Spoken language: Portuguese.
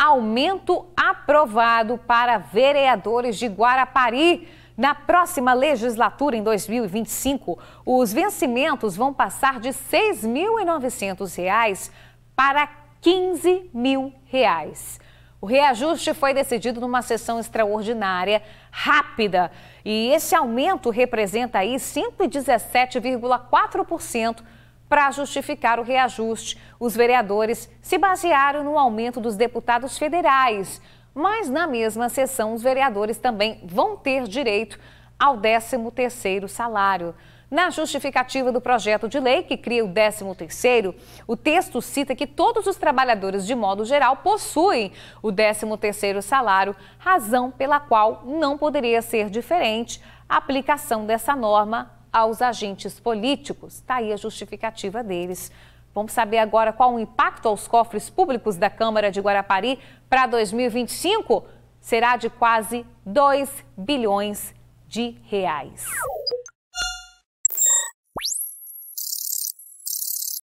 aumento aprovado para vereadores de Guarapari. Na próxima legislatura, em 2025, os vencimentos vão passar de R$ 6.900 para R$ 15 mil. Reais. O reajuste foi decidido numa sessão extraordinária, rápida, e esse aumento representa aí 117,4% para justificar o reajuste, os vereadores se basearam no aumento dos deputados federais, mas na mesma sessão os vereadores também vão ter direito ao 13º salário. Na justificativa do projeto de lei que cria o 13º, o texto cita que todos os trabalhadores, de modo geral, possuem o 13º salário, razão pela qual não poderia ser diferente a aplicação dessa norma aos agentes políticos. Está aí a justificativa deles. Vamos saber agora qual o impacto aos cofres públicos da Câmara de Guarapari para 2025? Será de quase 2 bilhões de reais.